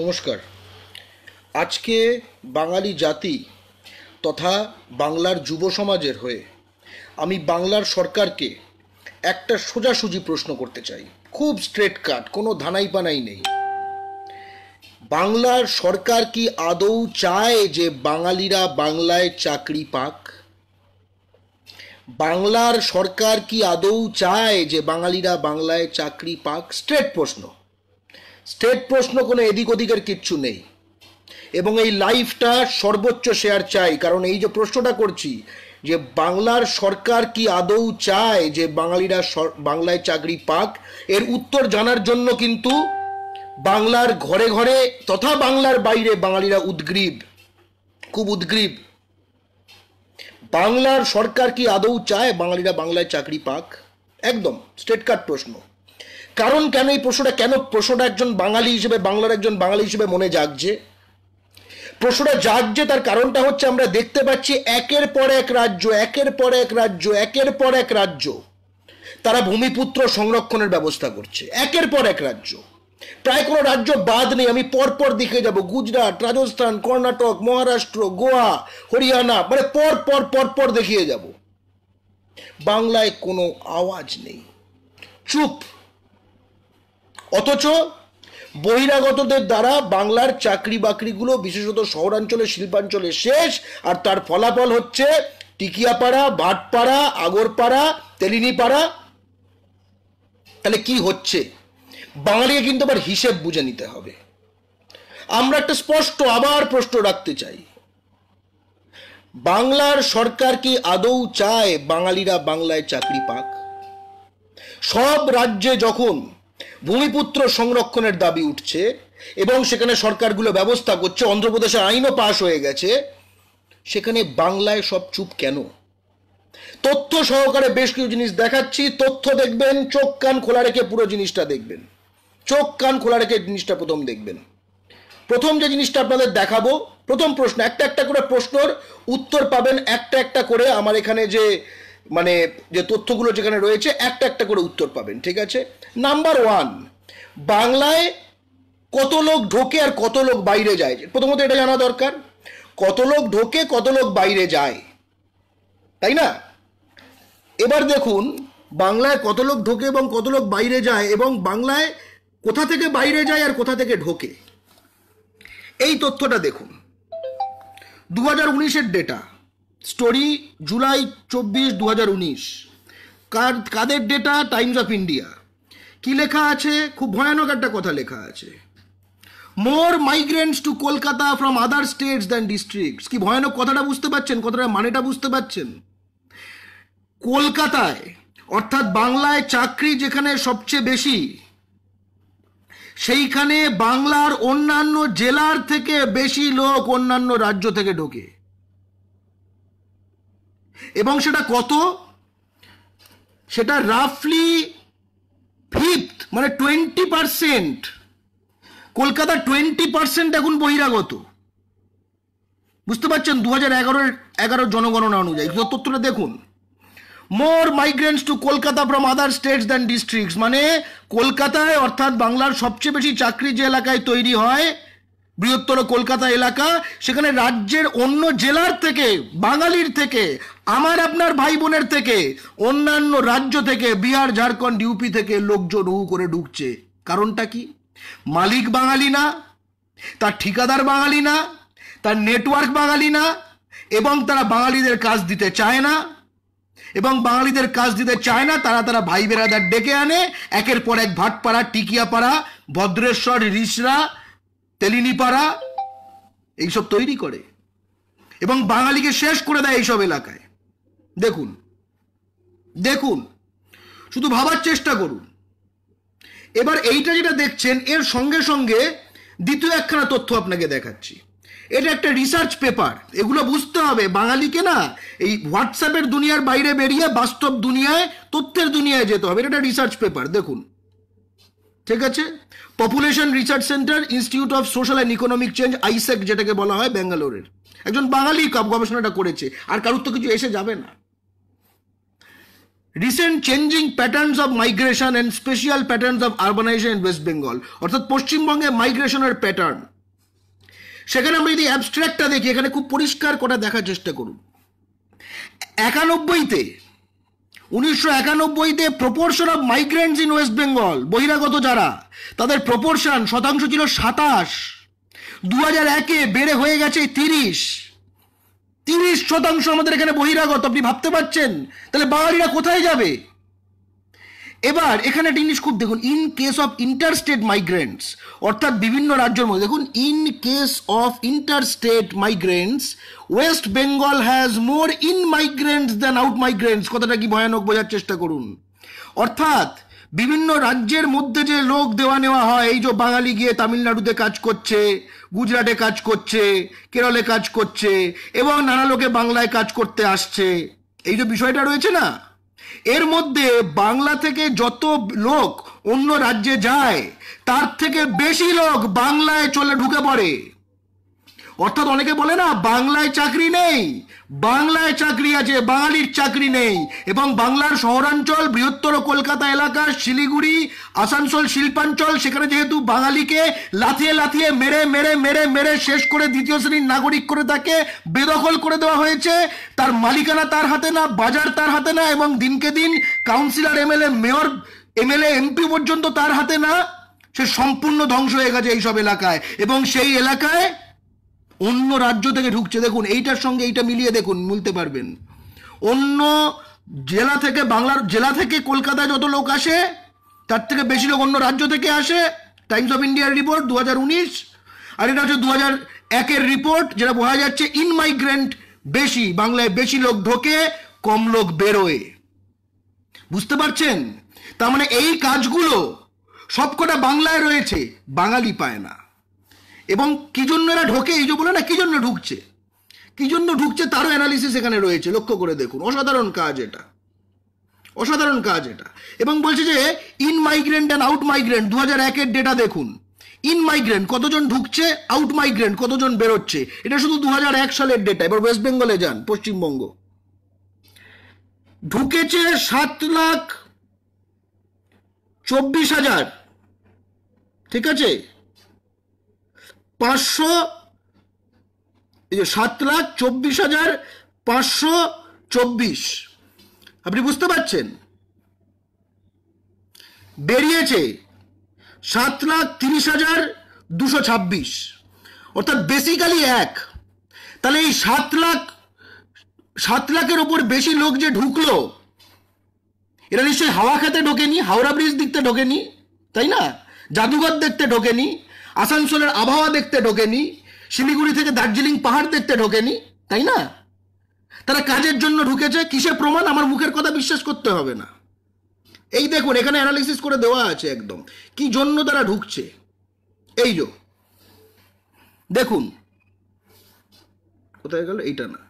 নমস্কার আজকে বাঙালি জাতি তথা বাংলার যুব সমাজের হয়ে আমি বাংলার সরকারকে একটা সোজাসুজি প্রশ্ন করতে চাই খুব স্ট্রেট কাট কোনো ধানাই পানাই নেই বাংলার সরকার কি আদৌ চায় যে বাঙালিরা বাংলায় চাকরি পাক বাংলার সরকার কি আদৌ চায় যে বাঙালিরা বাংলায় চাকরি পাক স্ট্রেট প্রশ্ন স্টেট প্রশ্ন কোনো এদিক ওদিকের কিচ্ছু নেই এবং এই লাইফটা সর্বোচ্চ শেয়ার চাই কারণ এই যে প্রশ্নটা করছি যে বাংলার সরকার কি আদৌ চায় যে বাঙালিরা বাংলায় চাকরি পাক এর উত্তর জানার জন্য কিন্তু বাংলার ঘরে ঘরে তথা বাংলার বাইরে বাঙালিরা উদ্গ্রীব খুব উদ্গ্রীব বাংলার সরকার কি আদৌ চায় বাঙালিরা বাংলায় চাকরি পাক একদম স্টেট কার্ড প্রশ্ন কারণ কেন এই প্রশ্নটা কেন প্রশ্নটা একজন বাঙালি হিসেবে বাংলার একজন বাঙালি হিসেবে মনে জাগছে প্রশ্নটা জাগছে তার কারণটা হচ্ছে আমরা দেখতে পাচ্ছি একের পর এক রাজ্য একের পর এক রাজ্য একের পর এক রাজ্য তারা ভূমিপুত্র সংরক্ষণের ব্যবস্থা করছে একের পর এক রাজ্য প্রায় কোনো রাজ্য বাদ নেই আমি পরপর দেখে যাব গুজরাট রাজস্থান কর্ণাটক মহারাষ্ট্র গোয়া হরিয়ানা মানে পর পর পর পর দেখিয়ে যাব বাংলায় কোনো আওয়াজ নেই চুপ অথচ বহিরাগতদের দ্বারা বাংলার চাকরি বাকরিগুলো বিশেষত শহরাঞ্চলে শিল্পাঞ্চলে শেষ আর তার ফলাফল হচ্ছে টিকিয়াপাড়া ভাটপাড়া আগরপাড়া তেলিনিপাড়া তাহলে কি হচ্ছে বাঙালিকে কিন্তু আবার হিসেব বুঝে নিতে হবে আমরা একটা স্পষ্ট আবার প্রশ্ন রাখতে চাই বাংলার সরকার কি আদৌ চায় বাঙালিরা বাংলায় চাকরি পাক সব রাজ্যে যখন ভূমিপুত্র সংরক্ষণের দাবি উঠছে এবং সেখানে সরকারগুলো ব্যবস্থা করছে অন্ধ্রপ্রদেশে আইনও পাশ হয়ে গেছে সেখানে বাংলায় সব চুপ কেন তথ্য সহকারে বেশ কিছু জিনিস দেখাচ্ছি তথ্য দেখবেন চোখ কান খোলা রেখে পুরো জিনিসটা দেখবেন চোখ কান খোলা রেখে জিনিসটা প্রথম দেখবেন প্রথম যে জিনিসটা আপনাদের দেখাবো প্রথম প্রশ্ন একটা একটা করে প্রশ্নর উত্তর পাবেন একটা একটা করে আমার এখানে যে মানে যে তথ্যগুলো যেখানে রয়েছে একটা একটা করে উত্তর পাবেন ঠিক আছে নাম্বার ওয়ান বাংলায় কত লোক ঢোকে আর কত লোক বাইরে যায় প্রথমত এটা জানা দরকার কত লোক ঢোকে কত লোক বাইরে যায় তাই না এবার দেখুন বাংলায় কত লোক ঢোকে এবং কত লোক বাইরে যায় এবং বাংলায় কোথা থেকে বাইরে যায় আর কোথা থেকে ঢোকে এই তথ্যটা দেখুন দু হাজার উনিশের ডেটা স্টোরি জুলাই চব্বিশ দু কার কাদের ডেটা টাইমস অফ ইন্ডিয়া কি লেখা আছে খুব ভয়ানক একটা কথা লেখা আছে more migrants to Kolkata from other states than districts কি ভয়ানক কথাটা বুঝতে পারছেন কথাটা মানেটা বুঝতে পারছেন কলকাতায় অর্থাৎ বাংলায় চাকরি যেখানে সবচেয়ে বেশি সেইখানে বাংলার অন্যান্য জেলার থেকে বেশি লোক অন্যান্য রাজ্য থেকে ঢোকে এবং সেটা কত সেটা রাফলি ফিফথ মানে twenty percent Kolkata twenty percent এখন বহিরাগত বুঝতে পারছেন দু হাজার এগারোর এগারোর জনগণনা অনুযায়ী তথ্যটা দেখুন more migrants to Kolkata from other states than districts মানে কলকাতায় অর্থাৎ বাংলার সবচেয়ে বেশি চাকরি যে এলাকায় তৈরি হয় বৃহত্তর কলকাতা এলাকা সেখানে রাজ্যের অন্য জেলার থেকে বাঙালির থেকে আমার আপনার ভাই বোনের থেকে অন্যান্য রাজ্য থেকে বিহার ঝাড়খণ্ড ইউপি থেকে লোকজন হু করে ঢুকছে কারণটা কি মালিক বাঙালি না তার ঠিকাদার বাঙালি না তার নেটওয়ার্ক বাঙালি না এবং তারা বাঙালিদের কাজ দিতে চায় না এবং বাঙালিদের কাজ দিতে চায় না তারা তারা ভাই বেড়াদার ডেকে আনে একের পর এক ভাটপাড়া টিকিয়াপাড়া ভদ্রেশ্বর রিসরা তেলিনিপাড়া এইসব তৈরি করে এবং বাঙালিকে শেষ করে দেয় এইসব এলাকায় দেখুন দেখুন শুধু ভাবার চেষ্টা করুন এবার এইটা যেটা দেখছেন এর সঙ্গে সঙ্গে দ্বিতীয় একখানা তথ্য আপনাকে দেখাচ্ছি এটা একটা রিসার্চ পেপার এগুলো বুঝতে হবে বাঙালিকে না এই হোয়াটসঅ্যাপের দুনিয়ার বাইরে বেরিয়ে বাস্তব দুনিয়ায় তথ্যের দুনিয়ায় যেতে হবে এটা একটা রিসার্চ পেপার দেখুন ঠিক আছে population research centre institute of social and economic change ISEC যেটাকে বলা হয় ব্যাঙ্গালোরের একজন বাঙালি গবেষণাটা করেছে আর কারুর তো কিছু এসে যাবে না recent changing patterns of migration and spatial patterns of urbanisation West Bengal অর্থাৎ পশ্চিমবঙ্গে মাইগ্রেশনের প্যাটার্ন সেখানে আমরা যদি অ্যাবস্ট্র্যাক্টটা দেখি এখানে খুব পরিষ্কার কটা দেখার চেষ্টা করুন একানব্বইতে উনিশশো একানব্বইতে proportion of migrants in West Bengal বহিরাগত যারা তাদের প্রপোর্শন শতাংশ ছিল সাতাশ দু হাজার একে বেড়ে হয়ে গেছে তিরিশ তিরিশ শতাংশ আমাদের এখানে বহিরাগত আপনি ভাবতে পারছেন তাহলে বাঙালিরা কোথায় যাবে এবার এখানে একটা জিনিস খুব দেখুন in case of interstate migrants অর্থাৎ বিভিন্ন রাজ্যের মধ্যে দেখুন in case of interstate migrants West Bengal has more in migrants than out migrants কথাটা কি ভয়ানক বোঝার চেষ্টা করুন অর্থাৎ বিভিন্ন রাজ্যের মধ্যে যে লোক দেওয়া নেওয়া হয় এই যে বাঙালি গিয়ে তামিলনাড়ুতে কাজ করছে গুজরাটে কাজ করছে কেরলে কাজ করছে এবং নানা লোকে বাংলায় কাজ করতে আসছে এই যে বিষয়টা রয়েছে না এর মধ্যে বাংলা থেকে যত লোক অন্য রাজ্যে যায় তার থেকে বেশি লোক বাংলায় চলে ঢুকে পড়ে অর্থাৎ অনেকে বলে না বাংলায় চাকরি নেই বাংলায় চাকরি আছে বাঙালির চাকরি নেই এবং বাংলার শহরাঞ্চল বৃহত্তর কলকাতা এলাকা শিলিগুড়ি আসানসোল শিল্পাঞ্চল সেখানে যেহেতু বাঙালিকে লাথিয়ে লাথিয়ে মেরে মেরে মেরে মেরে শেষ করে দ্বিতীয় শ্রেণীর নাগরিক করে তাকে বেদখল করে দেওয়া হয়েছে তার মালিকানা তার হাতে না বাজার তার হাতে না এবং দিনকে দিন councillor MLA mayor MLA MP পর্যন্ত তার হাতে না সে সম্পূর্ণ ধ্বংস হয়ে গেছে এইসব এলাকায় এবং সেই এলাকায় অন্য রাজ্য থেকে ঢুকছে দেখুন এইটার সঙ্গে এইটা মিলিয়ে দেখুন মিলতে পারবেন অন্য জেলা থেকে বাংলার জেলা থেকে কলকাতায় যত লোক আসে তার থেকে বেশি লোক অন্য রাজ্য থেকে আসে টাইমস অফ ইন্ডিয়ার রিপোর্ট দু আর এটা হচ্ছে দু একের রিপোর্ট যেটা বোঝা যাচ্ছে ইনমাইগ্রেন্ট বেশি বাংলায় বেশি লোক ঢোকে কম লোক বেরোয় বুঝতে পারছেন তার মানে এই কাজগুলো সবকটা বাংলায় রয়েছে বাঙালি পায় না এবং কী জন্য এরা ঢোকে এই যে বলে না কী জন্য ঢুকছে কী জন্য ঢুকছে তারও অ্যানালিসিস এখানে রয়েছে লক্ষ্য করে দেখুন অসাধারণ কাজ এটা অসাধারণ কাজ এটা এবং বলছে যে in migrant and out migrant দু হাজার একের ডেটা দেখুন ইন মাইগ্রেন্ট কতজন ঢুকছে আউট মাইগ্রেন্ট কতজন বেরোচ্ছে এটা শুধু দু এক সালের ডেটা এবার ওয়েস্ট বেঙ্গলে যান পশ্চিমবঙ্গ ঢুকেছে সাত লাখ চব্বিশ হাজার ঠিক আছে পাঁচশো সাত লাখ চব্বিশ হাজার পাঁচশো চব্বিশ আপনি বুঝতে পারছেন বেরিয়েছে সাত লাখ তিরিশ হাজার দুশো ছাব্বিশ অর্থাৎ বেসিক্যালি এক তাহলে এই সাত লাখ সাত লাখের ওপর বেশি লোক যে ঢুকলো এরা নিশ্চয়ই হাওয়া খেতে ঢোকেনি হাওড়া ব্রিজ দেখতে ঢোকেনি তাই না জাদুঘর দেখতে ঢোকেনি আসানসোলের আবহাওয়া দেখতে ঢোকেনি শিলিগুড়ি থেকে দার্জিলিং পাহাড় দেখতে ঢোকেনি তাই না তারা কাজের জন্য ঢুকেছে কিসের প্রমাণ আমার মুখের কথা বিশ্বাস করতে হবে না এই দেখুন এখানে অ্যানালিসিস করে দেওয়া আছে একদম কি জন্য তারা ঢুকছে এই যো দেখুন কোথায় গেল এইটা না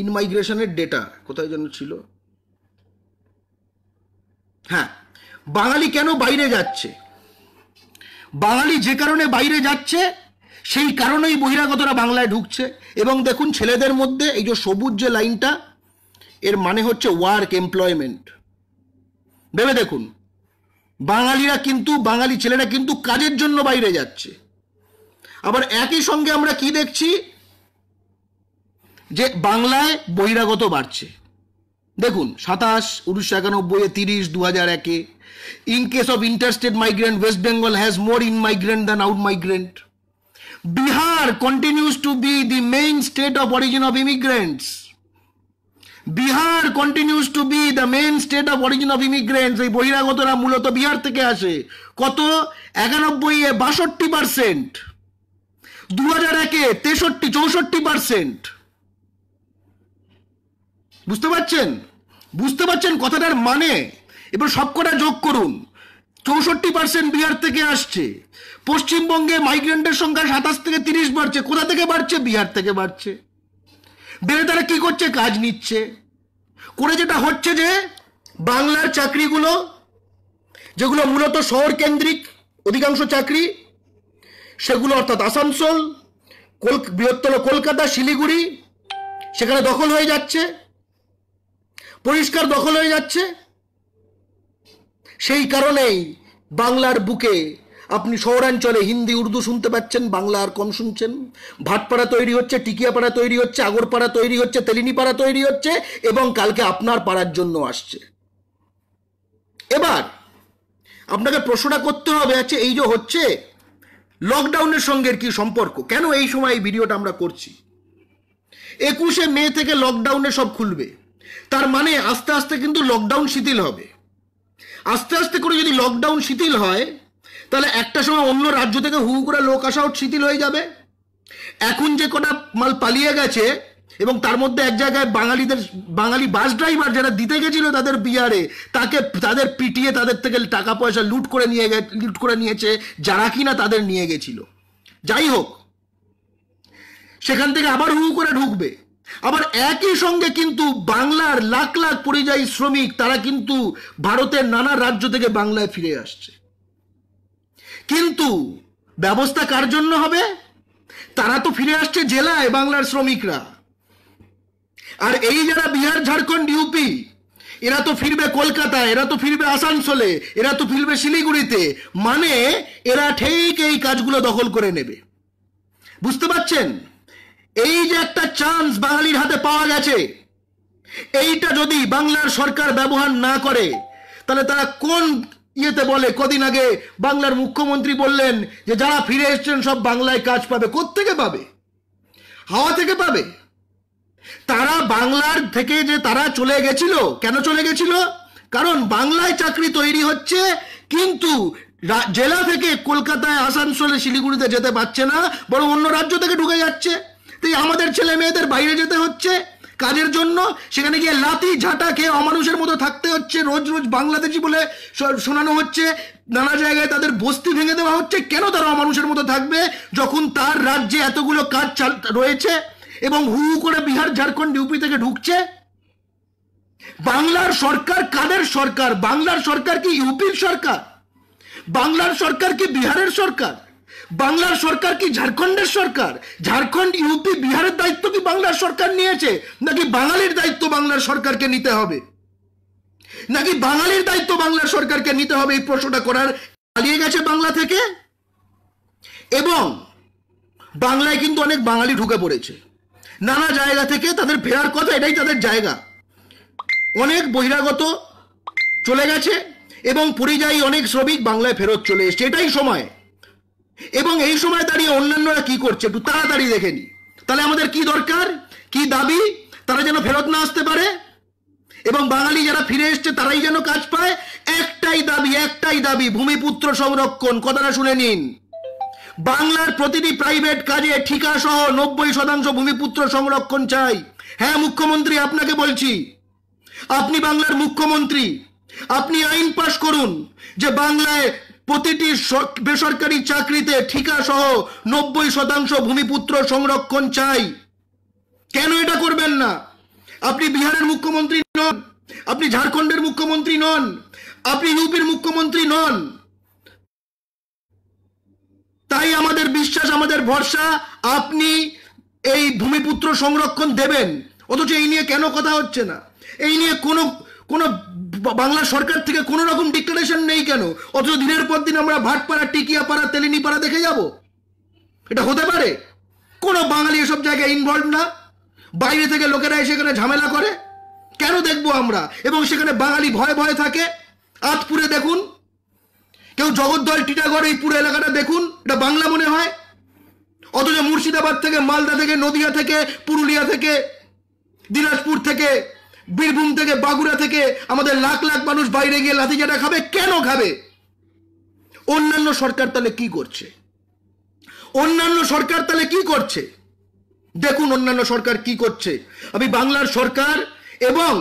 ইনমাইগ্রেশনের ডেটা কোথায় জন্য ছিল হ্যাঁ বাঙালি কেন বাইরে যাচ্ছে বাঙালি যে কারণে বাইরে যাচ্ছে সেই কারণেই বহিরাগতরা বাংলায় ঢুকছে এবং দেখুন ছেলেদের মধ্যে এই যে সবুজ যে লাইনটা এর মানে হচ্ছে ওয়ার্ক এমপ্লয়মেন্ট ভেবে দেখুন বাঙালিরা কিন্তু বাঙালি ছেলেরা কিন্তু কাজের জন্য বাইরে যাচ্ছে আবার একই সঙ্গে আমরা কি দেখছি যে বাংলায় বহিরাগত বাড়ছে দেখুন সাতাশ উনিশশো এ তিরিশ দু হাজার একে in case of interstate migrant West Bengal has more in migrant than out migrant Bihar continues to be the main state of origin of immigrants Bihar continues to be the main state of origin of immigrants এই বহিরাগতরা মূলত বিহার থেকে আসে কত একানব্বই এ বাষট্টি percent দু হাজার একে তেষট্টি চৌষট্টি পারসেন্ট বুঝতে পারছেন বুঝতে পারছেন কথাটার মানে এবার সবকটা যোগ করুন চৌষট্টি পার্সেন্ট বিহার থেকে আসছে পশ্চিমবঙ্গে মাইগ্রেন্টের সংখ্যা সাতাশ থেকে তিরিশ বাড়ছে কোথা থেকে বাড়ছে বিহার থেকে বাড়ছে বেড়ে তারা কী করছে কাজ নিচ্ছে করে যেটা হচ্ছে যে বাংলার চাকরিগুলো যেগুলো মূলত শহর কেন্দ্রিক অধিকাংশ চাকরি সেগুলো অর্থাৎ আসানসোল কল বৃহত্তর কলকাতা শিলিগুড়ি সেখানে দখল হয়ে যাচ্ছে পরিষ্কার দখল হয়ে যাচ্ছে সেই কারণেই বাংলার বুকে আপনি শহরাঞ্চলে হিন্দি উর্দু শুনতে পাচ্ছেন বাংলা আর কম শুনছেন ভাটপাড়া তৈরি হচ্ছে টিকিয়াপাড়া তৈরি হচ্ছে আগরপাড়া তৈরি হচ্ছে তেলিনিপাড়া তৈরি হচ্ছে এবং কালকে আপনার পাড়ার জন্য আসছে এবার আপনাকে প্রশ্নটা করতে হবে আছে আচ্ছা, এই যে হচ্ছে লকডাউনের সঙ্গে কি সম্পর্ক কেন এই সময় এই ভিডিওটা আমরা করছি একুশে মে থেকে লকডাউনে সব খুলবে তার মানে আস্তে আস্তে কিন্তু লকডাউন শিথিল হবে আস্তে আস্তে করে যদি লকডাউন শিথিল হয় তাহলে একটা সময় অন্য রাজ্য থেকে হু করে লোক আসাও শিথিল হয়ে যাবে এখন যে কটা মাল পালিয়ে গেছে এবং তার মধ্যে এক জায়গায় বাঙালিদের বাঙালি বাস ড্রাইভার যারা দিতে গেছিল তাদের বিয়ারে তাকে তাদের পিটিয়ে তাদের থেকে টাকা পয়সা লুট করে নিয়ে গে লুট করে নিয়েছে যারা কিনা তাদের নিয়ে গেছিল যাই হোক সেখান থেকে আবার হু করে ঢুকবে আবার একই সঙ্গে কিন্তু বাংলার লাখ লাখ পরিযায়ী শ্রমিক তারা কিন্তু ভারতের নানা রাজ্য থেকে বাংলায় ফিরে আসছে কিন্তু ব্যবস্থা কার জন্য হবে তারা তো ফিরে আসছে জেলায় বাংলার শ্রমিকরা আর এই যারা বিহার ঝাড়খণ্ড ইউপি এরা তো ফিরবে কলকাতা এরা তো ফিরবে আসানসোলে এরা তো ফিরবে শিলিগুড়িতে মানে এরা ঠিক এই কাজগুলো দখল করে নেবে বুঝতে পারছেন এই যে একটা চান্স বাঙালির হাতে পাওয়া গেছে এইটা যদি বাংলার সরকার ব্যবহার না করে তাহলে তারা কোন ইয়েতে বলে কদিন আগে বাংলার মুখ্যমন্ত্রী বললেন যে যারা ফিরে এসছেন সব বাংলায় কাজ পাবে থেকে পাবে হাওয়া থেকে পাবে তারা বাংলার থেকে যে তারা চলে গেছিল কেন চলে গেছিল কারণ বাংলায় চাকরি তৈরি হচ্ছে কিন্তু জেলা থেকে কলকাতায় আসানসোলে শিলিগুড়িতে যেতে পারছে না বরং অন্য রাজ্য থেকে ঢুকে যাচ্ছে তাই আমাদের ছেলে মেয়েদের বাইরে যেতে হচ্ছে কাজের জন্য সেখানে গিয়ে লাতি ঝাঁটা খেয়ে অমানুষের মতো থাকতে হচ্ছে রোজ রোজ বাংলাদেশি বলে শোনানো হচ্ছে নানা জায়গায় তাদের বস্তি ভেঙে দেওয়া হচ্ছে কেন তারা অমানুষের মতো থাকবে যখন তার রাজ্যে এতগুলো কাজ রয়েছে এবং হু করে বিহার ঝাড়খণ্ড ইউপি থেকে ঢুকছে বাংলার সরকার কাদের সরকার বাংলার সরকার কি ইউপির সরকার বাংলার সরকার কি বিহারের সরকার বাংলার সরকার কি ঝাড়খণ্ডের সরকার ঝাড়খণ্ড ইউপি বিহারের দায়িত্ব কি বাংলার সরকার নিয়েছে নাকি বাঙালির দায়িত্ব বাংলার সরকারকে নিতে হবে নাকি বাঙালির দায়িত্ব বাংলার সরকারকে নিতে হবে এই প্রশ্নটা করার পালিয়ে গেছে বাংলা থেকে এবং বাংলায় কিন্তু অনেক বাঙালি ঢুকে পড়েছে নানা জায়গা থেকে তাদের ফেরার কথা এটাই তাদের জায়গা অনেক বহিরাগত চলে গেছে এবং পরিযায়ী অনেক শ্রমিক বাংলায় ফেরত চলে এসছে এটাই সময় এবং এই সময় দাঁড়িয়ে অন্যান্যরা কি করছে একটু তাড়াতাড়ি দেখে নি তাহলে আমাদের কি দরকার কি দাবি তারা যেন ফেরত না আসতে পারে এবং বাঙালি যারা ফিরে এসছে তারাই যেন কাজ পায় একটাই দাবি একটাই দাবি ভূমিপুত্র সংরক্ষণ কথাটা শুনে নিন বাংলার প্রতিটি প্রাইভেট কাজে ঠিকা সহ নব্বই শতাংশ ভূমিপুত্র সংরক্ষণ চাই হ্যাঁ মুখ্যমন্ত্রী আপনাকে বলছি আপনি বাংলার মুখ্যমন্ত্রী আপনি আইন পাশ করুন যে বাংলায় প্রতিটি বেসরকারি চাকরিতে ঠিকা সহ নব্বই শতাংশ ভূমিপুত্র সংরক্ষণ চাই কেন এটা করবেন না আপনি বিহারের মুখ্যমন্ত্রী নন আপনি ঝাড়খণ্ডের মুখ্যমন্ত্রী নন আপনি ইউপির মুখ্যমন্ত্রী নন তাই আমাদের বিশ্বাস আমাদের ভরসা আপনি এই ভূমিপুত্র সংরক্ষণ দেবেন অথচ এই নিয়ে কেন কথা হচ্ছে না এই নিয়ে কোনো কোনো বাংলা সরকার থেকে কোনো রকম ডিক্লারেশন নেই কেন অথচ দিনের পর দিন আমরা ভাটপাড়া টিকিয়াপাড়া তেলিনিপাড়া দেখে যাব এটা হতে পারে কোনো বাঙালি এসব জায়গায় ইনভলভ না বাইরে থেকে লোকেরা এসে এখানে ঝামেলা করে কেন দেখবো আমরা এবং সেখানে বাঙালি ভয় ভয় থাকে আতপুরে দেখুন কেউ জগদ্দল টিটাগড় এই পুরো এলাকাটা দেখুন এটা বাংলা মনে হয় অথচ মুর্শিদাবাদ থেকে মালদা থেকে নদিয়া থেকে পুরুলিয়া থেকে দিনাজপুর থেকে বীরভূম থেকে বাগুড়া থেকে আমাদের লাখ লাখ মানুষ বাইরে গিয়ে লাথি লাঠিচাটা খাবে কেন খাবে অন্যান্য সরকার তাহলে কি করছে অন্যান্য সরকার তাহলে কি করছে দেখুন অন্যান্য সরকার কি করছে আমি বাংলার সরকার এবং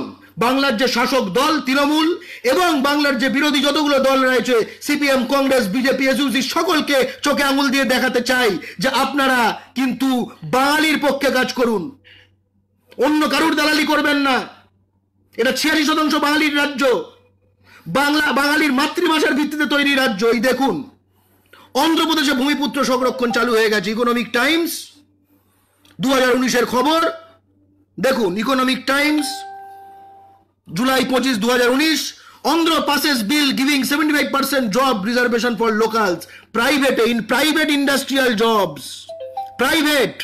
বাংলার যে শাসক দল তৃণমূল এবং বাংলার যে বিরোধী যতগুলো দল রয়েছে সিপিএম কংগ্রেস বিজেপি এসইউসি সকলকে চোখে আঙুল দিয়ে দেখাতে চাই যে আপনারা কিন্তু বাঙালির পক্ষে কাজ করুন অন্য কারুর দালালি করবেন না এটা ছিয়াশি শতাংশ বাঙালির রাজ্য বাংলা বাঙালির মাতৃভাষার ভিত্তিতে তৈরি রাজ্য এই দেখুন অন্ধ্রপ্রদেশে ভূমিপুত্র সংরক্ষণ চালু হয়ে গেছে ইকোনমিক টাইমস দু হাজার উনিশের খবর দেখুন ইকোনমিক টাইমস জুলাই পঁচিশ দু হাজার উনিশ Andhra passes bill giving seventy five percent job reservation for locals private in private industrial jobs private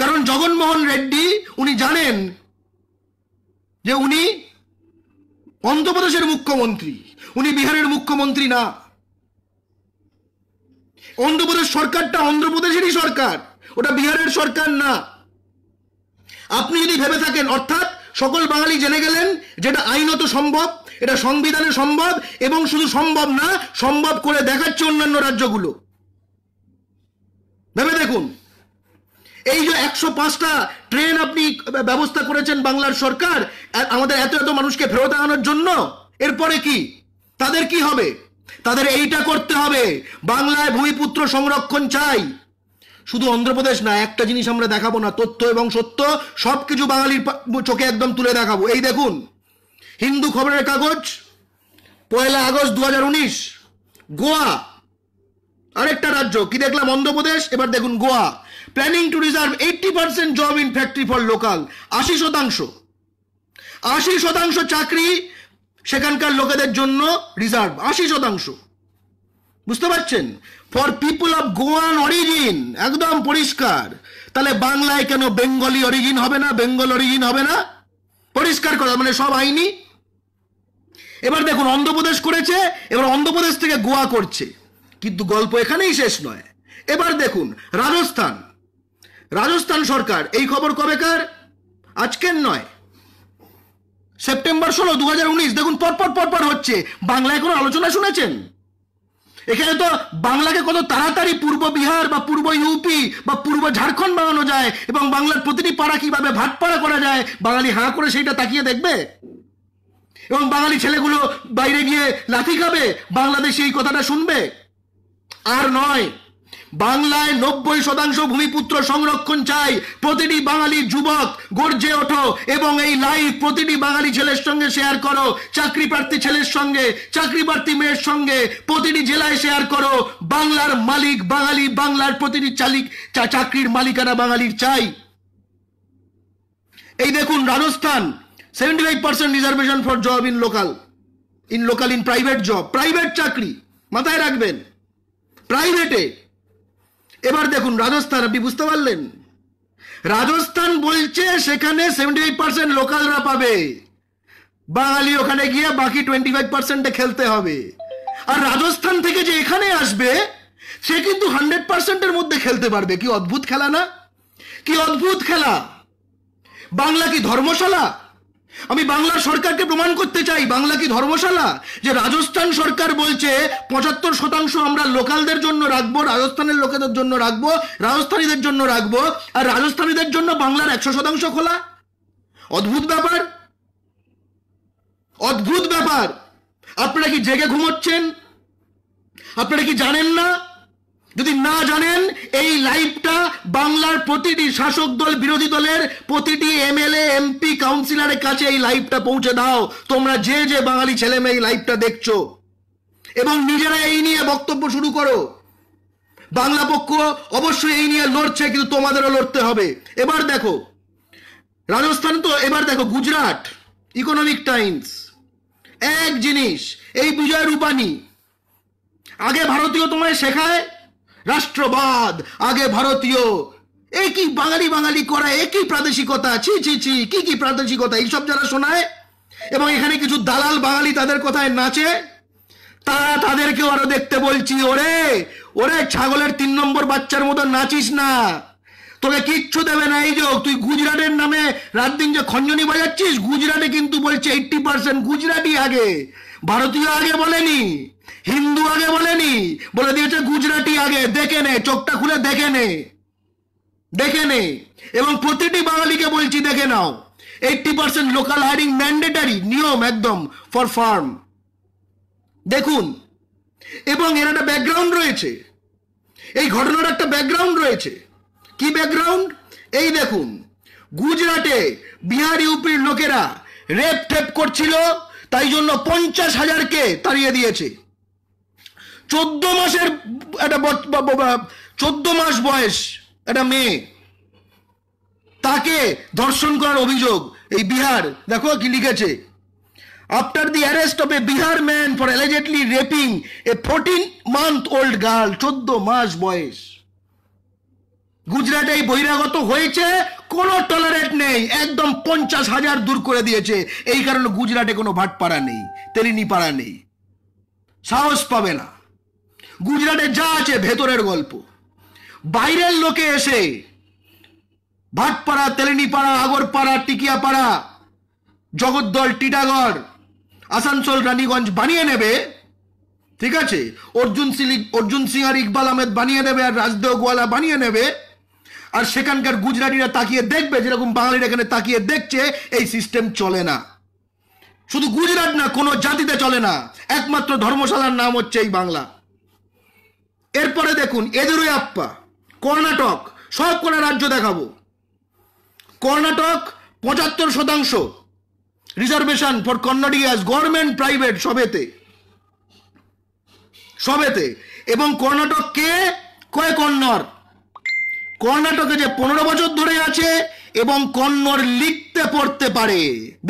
কারণ জগনমোহন রেড্ডি উনি জানেন যে উনি অন্ধ্রপ্রদেশের মুখ্যমন্ত্রী উনি বিহারের মুখ্যমন্ত্রী না অন্ধ্রপ্রদেশ সরকারটা অন্ধ্রপ্রদেশেরই সরকার ওটা বিহারের সরকার না আপনি যদি ভেবে থাকেন অর্থাৎ সকল বাঙালি জেনে গেলেন যেটা আইনত সম্ভব এটা সংবিধানে সম্ভব এবং শুধু সম্ভব না সম্ভব করে দেখাচ্ছে অন্যান্য রাজ্যগুলো ভেবে দেখুন এই যে একশো পাঁচটা ট্রেন আপনি ব্যবস্থা করেছেন বাংলার সরকার আমাদের এত এত মানুষকে ফেরত আনার জন্য এরপরে কি তাদের কি হবে তাদের এইটা করতে হবে বাংলায় ভূমিপুত্র সংরক্ষণ চাই শুধু অন্ধ্রপ্রদেশ না একটা জিনিস আমরা দেখাবো না তথ্য এবং সত্য সব কিছু বাঙালির চোখে একদম তুলে দেখাবো এই দেখুন হিন্দু খবরের কাগজ পয়লা আগস্ট দু গোয়া আরেকটা রাজ্য কি দেখলাম অন্ধ্রপ্রদেশ এবার দেখুন Goa planning to reserve eighty percent job in factory for local আশি শতাংশ আশি শতাংশ চাকরি সেখানকার লোকেদের জন্য রিজার্ভ আশি শতাংশ বুঝতে পারছেন for people of Goan origin একদম পরিষ্কার তাহলে বাংলায় কেন বেঙ্গলি অরিজিন হবে না বেঙ্গল অরিজিন হবে না পরিষ্কার করা মানে সব আইনি এবার দেখুন অন্ধ্রপ্রদেশ করেছে এবার অন্ধ্রপ্রদেশ থেকে গোয়া করছে কিন্তু গল্প এখানেই শেষ নয় এবার দেখুন রাজস্থান রাজস্থান সরকার এই খবর কবেকার আজকের নয় সেপ্টেম্বর ষোলো দু দেখুন পরপর পরপর হচ্ছে বাংলায় কোনো আলোচনা শুনেছেন এখানে তো বাংলাকে কত তাড়াতাড়ি পূর্ব বিহার বা পূর্ব ইউপি বা পূর্ব ঝাড়খণ্ড বানানো যায় এবং বাংলার প্রতিটি পাড়া কিভাবে ভাটপাড়া করা যায় বাঙালি হাঁ করে সেইটা তাকিয়ে দেখবে এবং বাঙালি ছেলেগুলো বাইরে গিয়ে লাথি খাবে বাংলাদেশে এই কথাটা শুনবে আর নয় বাংলায় নব্বই শতাংশ ভূমিপুত্র সংরক্ষণ চাই প্রতিটি বাঙালি যুবক গর্জে ওঠো এবং এই লাইভ প্রতিটি বাঙালি ছেলের সঙ্গে শেয়ার করো চাকরি প্রার্থী ছেলের সঙ্গে চাকরি প্রার্থী মেয়ের সঙ্গে প্রতিটি জেলায় শেয়ার করো বাংলার মালিক বাঙালি বাংলার প্রতিটি চালিক চাকরির মালিকানা বাঙালির চাই এই দেখুন Rajasthan seventy five percent reservation for job in local in local in private job private চাকরি মাথায় রাখবেন প্রাইভেটে এবার দেখুন রাজস্থান আপনি বুঝতে পারলেন রাজস্থান বলছে সেখানে সেভেন্টি ফাইভ পার্সেন্ট লোকালরা পাবে বাঙালি ওখানে গিয়ে বাকি টোয়েন্টি ফাইভ পার্সেন্টে খেলতে হবে আর রাজস্থান থেকে যে এখানে আসবে সে কিন্তু হান্ড্রেড পার্সেন্টের মধ্যে খেলতে পারবে কি অদ্ভুত খেলা না কি অদ্ভুত খেলা বাংলা কি ধর্মশালা আমি বাংলা সরকারকে প্রমাণ করতে চাই বাংলা কি ধর্মশালা যে রাজস্থান সরকার বলছে পঁচাত্তর শতাংশ আমরা লোকালদের জন্য রাখবো রাজস্থানের লোকেদের জন্য রাখবো রাজস্থানীদের জন্য রাখবো আর রাজস্থানীদের জন্য বাংলার একশো শতাংশ খোলা অদ্ভুত ব্যাপার অদ্ভুত ব্যাপার আপনারা কি জেগে ঘুমোচ্ছেন আপনারা কি জানেন না যদি না জানেন এই লাইভটা বাংলার প্রতিটি শাসক দল বিরোধী দলের প্রতিটি এমএলএ এমপি কাউন্সিলরের কাছে এই লাইভটা পৌঁছে দাও তোমরা যে যে বাঙালি ছেলে মেয়ে এই লাইভটা দেখছো এবং নিজেরা এই নিয়ে বক্তব্য শুরু করো বাংলা পক্ষ অবশ্যই এই নিয়ে লড়ছে কিন্তু তোমাদেরও লড়তে হবে এবার দেখো রাজস্থান তো এবার দেখো গুজরাট ইকোনমিক টাইমস এক জিনিস এই বিজয় রূপানি আগে ভারতীয় তোমায় শেখায় রাষ্ট্রবাদ আগে ভারতীয় একই বাঙালি বাঙালি করা একই প্রাদেশিকতা ছি ছি ছি কি কি প্রাদেশিকতা এইসব যারা শোনায় এবং এখানে কিছু দালাল বাঙালি তাদের কথায় নাচে তারা তাদেরকেও আরো দেখতে বলছি ওরে ওরে ছাগলের তিন নম্বর বাচ্চার মতো নাচিস না তোকে কিচ্ছু দেবে না এই যোগ তুই গুজরাটের নামে রাত দিন যে খঞ্জনি বাজাচ্ছিস গুজরাটে কিন্তু বলছে এইট্টি পার্সেন্ট গুজরাটই আগে ভারতীয় আগে বলেনি হিন্দু আগে বলেনি বলে দিয়েছে গুজরাটি আগে দেখে নে চোখটা খুলে দেখে নে দেখে নে এবং প্রতিটি বাঙালিকে বলছি দেখে নাও eighty percent local hiring mandatory নিয়ম একদম ফর ফার্ম দেখুন এবং এর একটা ব্যাকগ্রাউন্ড রয়েছে এই ঘটনার একটা ব্যাকগ্রাউন্ড রয়েছে কি ব্যাকগ্রাউন্ড এই দেখুন গুজরাটে বিহার ইউপির লোকেরা রেপ টেপ করছিল তাই জন্য পঞ্চাশ হাজারকে তাড়িয়ে দিয়েছে চোদ্দ মাসের একটা চোদ্দ মাস বয়স একটা মেয়ে তাকে ধর্ষণ করার অভিযোগ এই বিহার দেখো কি লিখেছে after the arrest of a Bihar man for allegedly raping a fourteen month old girl চোদ্দ মাস বয়স গুজরাটে এই বহিরাগত হয়েছে কোনো টলারেট নেই একদম পঞ্চাশ হাজার দূর করে দিয়েছে এই কারণে গুজরাটে কোনো ভাটপাড়া নেই তেলিনি পাড়া নেই সাহস পাবে না গুজরাটে যা আছে ভেতরের গল্প বাইরের লোকে এসে ভাটপাড়া তেলিনিপাড়া আগরপাড়া টিকিয়াপাড়া জগদ্দল টিটাগড় আসানসোল রানীগঞ্জ বানিয়ে নেবে ঠিক আছে অর্জুন সিং অর্জুন সিং আর ইকবাল আহমেদ বানিয়ে নেবে আর রাজদেও গোয়ালা বানিয়ে নেবে আর সেখানকার গুজরাটিরা তাকিয়ে দেখবে যেরকম বাঙালিরা এখানে তাকিয়ে দেখছে এই সিস্টেম চলে না শুধু গুজরাট না কোনো জাতিতে চলে না একমাত্র ধর্মশালার নাম হচ্ছে এই বাংলা এরপরে দেখুন এদেরও আপ্পা কর্ণাটক সব কোনো রাজ্য দেখাবো কর্ণাটক পঁচাত্তর শতাংশ reservation for Karnatakas government private সবেতে সবেতে এবং কর্ণাটককে কয় কন্নড় কর্ণাটকে যে পনেরো বছর ধরে আছে এবং কন্নড় লিখতে পড়তে পারে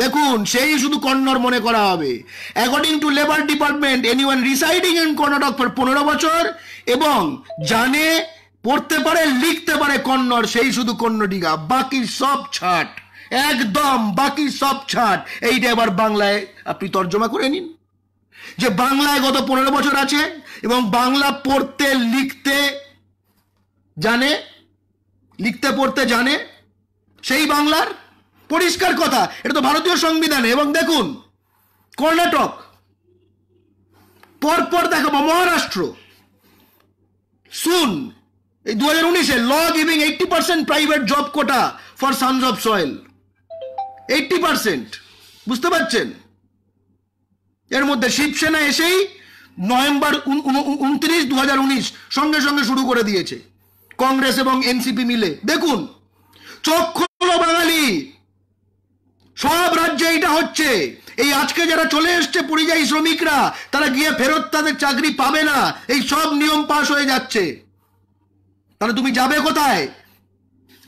দেখুন সেই শুধু কন্নড় মনে করা হবে according to labour department any one residing in Karnataka for পনেরো বছর এবং জানে পড়তে পারে লিখতে পারে কন্নড় সেই শুধু কন্নডিগা বাকি সব ছাট একদম বাকি সব ছাট এইটা এবার বাংলায় আপনি তর্জমা করে নিন যে বাংলায় গত পনেরো বছর আছে এবং বাংলা পড়তে লিখতে জানে লিখতে পড়তে জানে সেই বাংলার পরিষ্কার কথা এটা তো ভারতীয় সংবিধানে এবং দেখুন কর্ণাটক পরপর দেখাবো মহারাষ্ট্র সুন এই দু হাজার উনিশে law giving eighty percent private job quota for sons of soil eighty percent বুঝতে পারছেন এর মধ্যে শিবসেনা এসেই নভেম্বর উনত্রিশ দু সঙ্গে সঙ্গে শুরু করে দিয়েছে কংগ্রেস এবং এনসিপি মিলে দেখুন চক্ষু বাঙালি সব রাজ্যে এটা হচ্ছে এই আজকে যারা চলে এসছে পরিযায়ী শ্রমিকরা তারা গিয়ে ফেরত তাদের চাকরি পাবে না এই সব নিয়ম পাশ হয়ে যাচ্ছে তাহলে তুমি যাবে কোথায়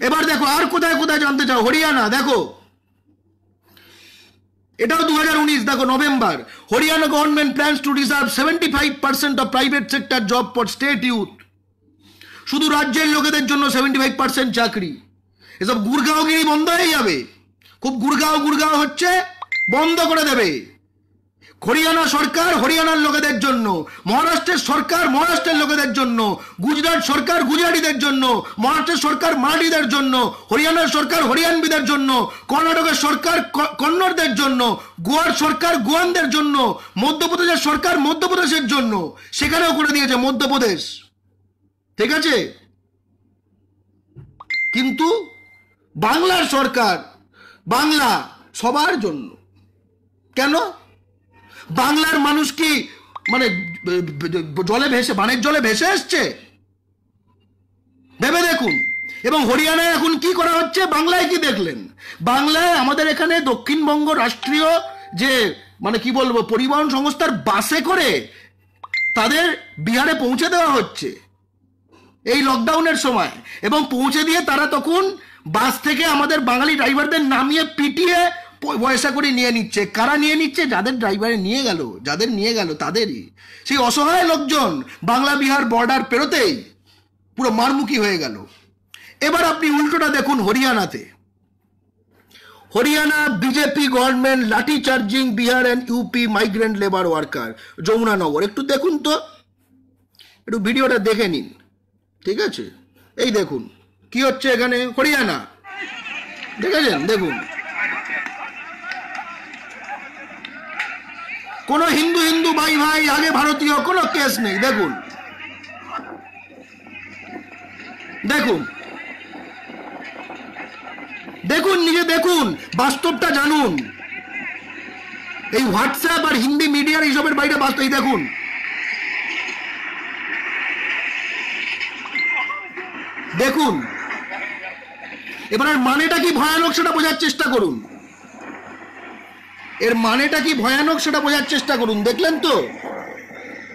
এবার দেখো আর কোথায় কোথায় জানতে চাও হরিয়ানা দেখো এটাও দু দেখো নভেম্বর Haryana government plan to reserve seventy five percent of private sector job for state youth শুধু রাজ্যের লোকেদের জন্য সেভেন্টি ফাইভ পার্সেন্ট চাকরি এসব গুড়গাঁওগিরি বন্ধ হয়ে যাবে খুব গুড়গাঁও গুড়গাঁও হচ্ছে বন্ধ করে দেবে হরিয়ানা সরকার হরিয়ানার লোকেদের জন্য মহারাষ্ট্রের সরকার মহারাষ্ট্রের লোকেদের জন্য গুজরাট সরকার গুজরাটিদের জন্য মহারাষ্ট্রের সরকার মারাঠিদের জন্য হরিয়ানার সরকার হরিয়ানবিদের জন্য কর্ণাটকের সরকার কন্নড়দের জন্য গোয়ার সরকার গোয়ানদের জন্য মধ্যপ্রদেশের সরকার মধ্যপ্রদেশের জন্য সেখানেও করে দিয়েছে মধ্যপ্রদেশ ঠিক আছে কিন্তু বাংলার সরকার বাংলা সবার জন্য কেন বাংলার মানুষ কি মানে জলে ভেসে বানের জলে ভেসে এসছে ভেবে দেখুন এবং হরিয়ানায় এখন কি করা হচ্ছে বাংলায় কি দেখলেন বাংলায় আমাদের এখানে দক্ষিণবঙ্গ রাষ্ট্রীয় যে মানে কি বলবো পরিবহন সংস্থার বাসে করে তাদের বিহারে পৌঁছে দেওয়া হচ্ছে এই লকডাউনের সময় এবং পৌঁছে দিয়ে তারা তখন বাস থেকে আমাদের বাঙালি ড্রাইভারদের নামিয়ে পিটিয়ে পয়সা করে নিয়ে নিচ্ছে কারা নিয়ে নিচ্ছে যাদের ড্রাইভারে নিয়ে গেল যাদের নিয়ে গেল তাদেরই সেই অসহায় লোকজন বাংলা বিহার বর্ডার পেরোতেই পুরো মারমুখী হয়ে গেল এবার আপনি উল্টোটা দেখুন হরিয়ানাতে Haryana BJP government lathi charging Bihar and UP migrant labour worker Yamunanagar একটু দেখুন তো একটু ভিডিওটা দেখে নিন ঠিক আছে এই দেখুন কি হচ্ছে এখানে হরিয়ানা দেখেছেন দেখুন কোন হিন্দু হিন্দু ভাই ভাই আগে ভারতীয় কোন কেস নেই দেখুন দেখুন দেখুন নিজে দেখুন বাস্তবটা জানুন এই হোয়াটসঅ্যাপ আর হিন্দি মিডিয়ার এইসবের বাইরে বাস্তব দেখুন দেখুন এবার এর মানেটা কি ভয়ানক সেটা বোঝার চেষ্টা করুন এর মানেটা কি ভয়ানক সেটা বোঝার চেষ্টা করুন দেখলেন তো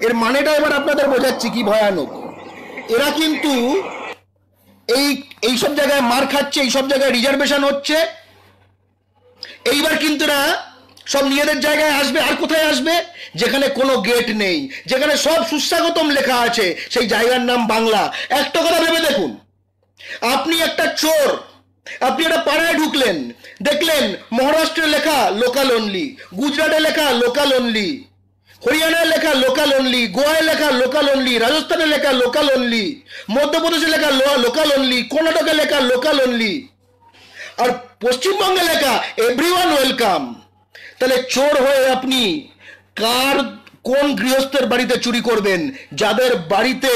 এর মানেটা এবার আপনাদের বোঝাচ্ছি কি ভয়ানক এরা কিন্তু এই এই সব জায়গায় মার খাচ্ছে এই সব জায়গায় রিজার্ভেশন হচ্ছে এইবার কিন্তু এরা সব নিজেদের জায়গায় আসবে আর কোথায় আসবে যেখানে কোনো গেট নেই যেখানে সব সুস্বাগতম লেখা আছে সেই জায়গার নাম বাংলা একটা কথা ভেবে দেখুন আপনি একটা চোর আপনি একটা পাড়ায় ঢুকলেন দেখলেন মহারাষ্ট্রে লেখা লোকাল অনলি গুজরাটে লেখা লোকাল অনলি হরিয়ানায় লেখা লোকাল অনলি গোয়ায় লেখা লোকাল অনলি রাজস্থানে লেখা লোকাল অনলি মধ্যপ্রদেশে লেখা লোকাল অনলি কর্ণাটকে লেখা লোকাল অনলি আর পশ্চিমবঙ্গে লেখা এভরি ওয়ান ওয়েলকাম তাহলে চোর হয়ে আপনি কার কোন গৃহস্থের বাড়িতে চুরি করবেন যাদের বাড়িতে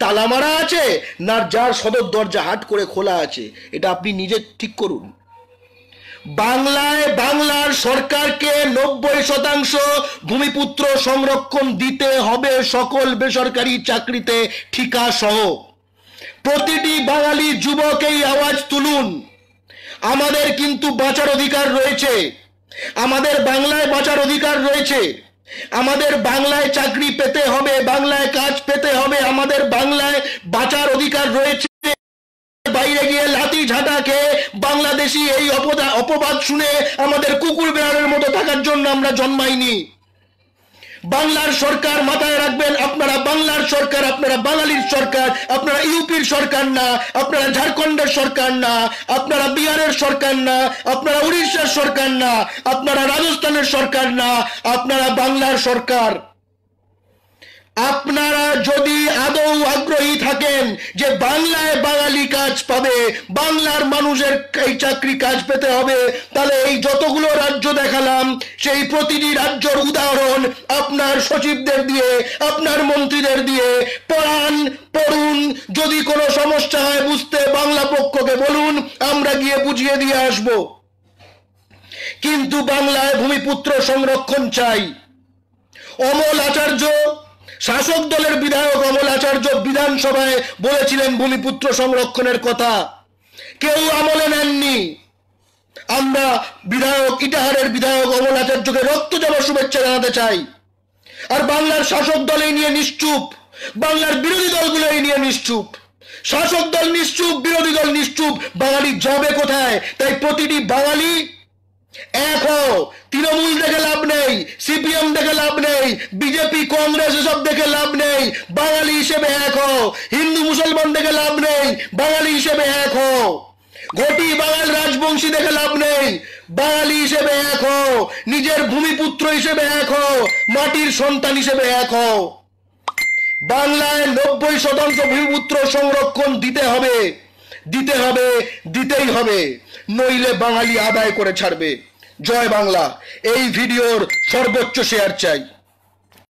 তালা মারা আছে না যার সদর দরজা হাট করে খোলা আছে এটা আপনি নিজে ঠিক করুন বাংলায় বাংলার সরকারকে নব্বই শতাংশ ভূমিপুত্র সংরক্ষণ দিতে হবে সকল বেসরকারি চাকরিতে ঠিকা সহ প্রতিটি বাঙালি যুবক এই আওয়াজ তুলুন আমাদের কিন্তু বাঁচার অধিকার রয়েছে আমাদের বাংলায় বাঁচার অধিকার রয়েছে আমাদের বাংলায় চাকরি পেতে হবে বাংলায় কাজ পেতে হবে আমাদের বাংলায় বাঁচার অধিকার রয়েছে বাইরে গিয়ে লাতি ঝাঁটা খেয়ে বাংলাদেশি এই অপবাদ শুনে আমাদের কুকুর বেড়ানোর মতো থাকার জন্য আমরা জন্মাইনি বাংলার সরকার মাথায় রাখবেন আপনারা বাংলার সরকার আপনারা বাঙালির সরকার আপনারা ইউপির সরকার না আপনারা ঝাড়খণ্ডের সরকার না আপনারা বিহারের সরকার না আপনারা উড়িষ্যার সরকার না আপনারা রাজস্থানের সরকার না আপনারা বাংলার সরকার আপনারা যদি আদৌ আগ্রহী থাকেন যে বাংলায় বাঙালি কাজ পাবে বাংলার মানুষের এই চাকরি কাজ পেতে হবে তাহলে এই যতগুলো রাজ্য দেখালাম সেই প্রতিটি রাজ্যর উদাহরণ আপনার সচিবদের দিয়ে আপনার মন্ত্রীদের দিয়ে পড়ান পড়ুন যদি কোনো সমস্যা হয় বুঝতে বাংলা পক্ষকে বলুন আমরা গিয়ে বুঝিয়ে দিয়ে আসব কিন্তু বাংলায় ভূমিপুত্র সংরক্ষণ চাই অমল আচার্য শাসক দলের বিধায়ক অমলাচার্য বিধানসভায় বলেছিলেন ভূমিপুত্র সংরক্ষণের কথা কেউ আমলে নেননি আমরা বিধায়ক ইটাহারের বিধায়ক অমলাচার্যকে রক্ত দেওয়ার শুভেচ্ছা জানাতে চাই আর বাংলার শাসক দল এই নিয়ে নিশ্চুপ বাংলার বিরোধী দলগুলো এই নিয়ে নিশ্চুপ শাসক দল নিশ্চুপ বিরোধী দল নিশ্চুপ বাঙালি যাবে কোথায় তাই প্রতিটি বাঙালি এক তৃণমূল দেখে লাভ নেই সিপিএম দেখে লাভ নেই বিজেপি কংগ্রেস এসব দেখে লাভ নেই বাঙালি হিসেবে এক হও হিন্দু মুসলমান দেখে লাভ নেই বাঙালি হিসেবে এক হও ঘটি বাঙাল রাজবংশী দেখে লাভ নেই বাঙালি হিসেবে এক হও নিজের ভূমিপুত্র হিসেবে এক হও মাটির সন্তান হিসেবে এক হও বাংলায় নব্বই শতাংশ ভূমিপুত্র সংরক্ষণ দিতে হবে দিতে হবে দিতেই হবে নইলে বাঙালি আদায় করে ছাড়বে জয় বাংলা এই ভিডিওর সর্বোচ্চ শেয়ার চাই